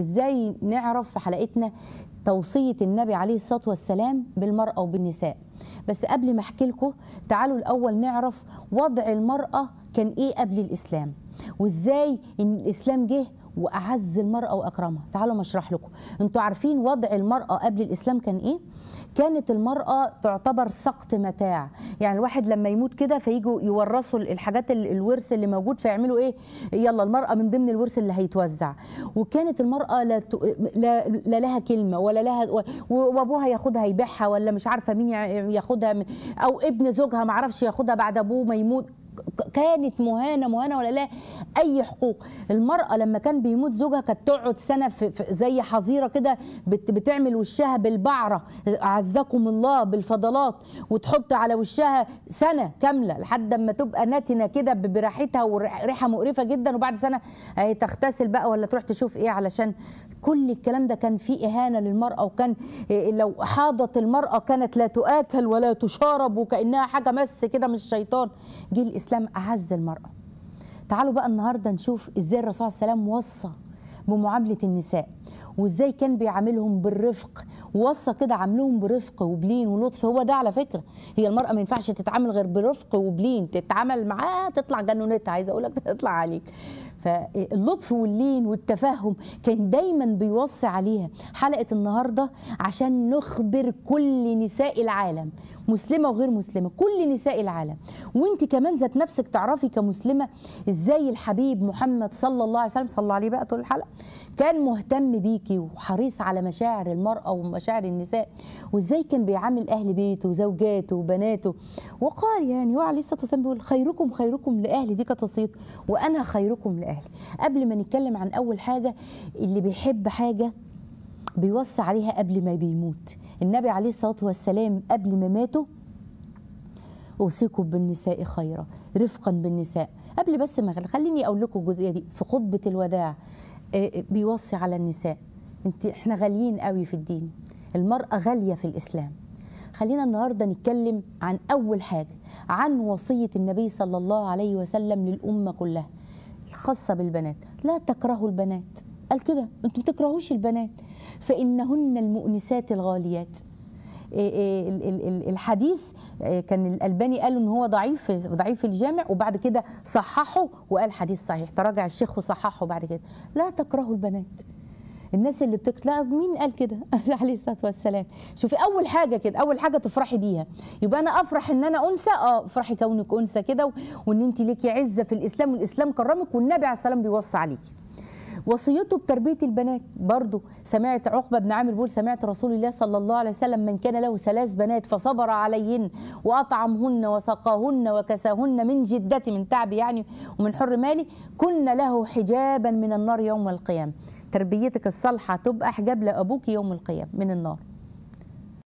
ازاي نعرف في حلقتنا توصيه النبي عليه الصلاه والسلام بالمراه وبالنساء بس قبل ما احكي لكم تعالوا الاول نعرف وضع المراه كان ايه قبل الاسلام وازاي ان الاسلام جه واعز المراه واكرمها تعالوا ما اشرح لكم انتوا عارفين وضع المراه قبل الاسلام كان ايه كانت المرأة تعتبر سقط متاع يعني الواحد لما يموت كده فيجوا يورثوا الحاجات الورث اللي موجود فيعملوا ايه يلا المرأة من ضمن الورث اللي هيتوزع وكانت المرأة لا, لا, لا لها كلمة ولا لها وابوها ياخدها يبيعها ولا مش عارفة مين ياخدها من او ابن زوجها ما عرفش ياخدها بعد ابوه ما يموت كانت مهانه مهانه ولا لا اي حقوق المراه لما كان بيموت زوجها كانت تقعد سنه في زي حظيره كده بتعمل وشها بالبعره اعزكم الله بالفضلات وتحط على وشها سنه كامله لحد اما تبقى نتنه كده براحتها وريحه مقرفه جدا وبعد سنه هي تغتسل بقى ولا تروح تشوف ايه علشان كل الكلام ده كان فيه اهانه للمراه وكان إيه، لو حاضت المراه كانت لا تؤكل ولا تشارب وكانها حاجه مس كده من الشيطان جه الاسلام اعز المراه تعالوا بقى النهارده نشوف ازاي الرسول عليه السلام وصى بمعامله النساء وازاي كان بيعاملهم بالرفق ووصى كده عاملهم برفق وبلين ولطف هو ده على فكره هي المراه ما ينفعش تتعامل غير برفق وبلين تتعامل معاها تطلع جنونتها عايزه اقول لك تطلع عليك فاللطف واللين والتفهم كان دايما بيوصي عليها حلقه النهارده عشان نخبر كل نساء العالم مسلمه وغير مسلمه كل نساء العالم وانت كمان ذات نفسك تعرفي كمسلمه ازاي الحبيب محمد صلى الله عليه وسلم صلى الله عليه بقى طول الحلقه كان مهتم بيكي وحريص على مشاعر المراه ومشاعر النساء وازاي كان بيعامل اهل بيته وزوجاته وبناته وقال يعني عليه الصلاه والسلام بيقول خيركم خيركم لاهلي دي كانت وصيته وانا خيركم لاهلي قبل ما نتكلم عن اول حاجه اللي بيحب حاجه بيوصي عليها قبل ما بيموت النبي عليه الصلاه والسلام قبل ما ماته اوصيكم بالنساء خيرا رفقا بالنساء قبل بس ما خليني اقول لكم الجزئيه دي في خطبه الوداع آه، آه، بيوصي على النساء انت احنا غاليين قوي في الدين المراه غاليه في الاسلام خلينا النهارده نتكلم عن اول حاجه عن وصيه النبي صلى الله عليه وسلم للامه كلها الخاصه بالبنات لا تكرهوا البنات قال كده انتوا ما تكرهوش البنات فانهن المؤنسات الغاليات إيه، إيه، الحديث آه، كان الألباني قال إن هو ضعيف ضعيف الجامع وبعد كده صححه وقال حديث صحيح تراجع الشيخ وصححه بعد كده لا تكرهوا البنات الناس اللي بتكت مين قال كده عليه الصلاه والسلام شوفي اول حاجه كده اول حاجه تفرحي بيها يبقى انا افرح ان انا انثى اه افرحي كونك انثى كده وان انت ليكي عزه في الاسلام والاسلام كرمك والنبي عليه الصلاه والسلام بيوصي عليكي وصيته بتربيه البنات برضو سمعت عقبه بن عامر بيقول سمعت رسول الله صلى الله عليه وسلم من كان له ثلاث بنات فصبر عليهن واطعمهن وسقاهن وكساهن من جدتي من تعبي يعني ومن حر مالي كن له حجابا من النار يوم القيامه تربيتك الصالحه تبقى حجاب لابوك يوم القيامه من النار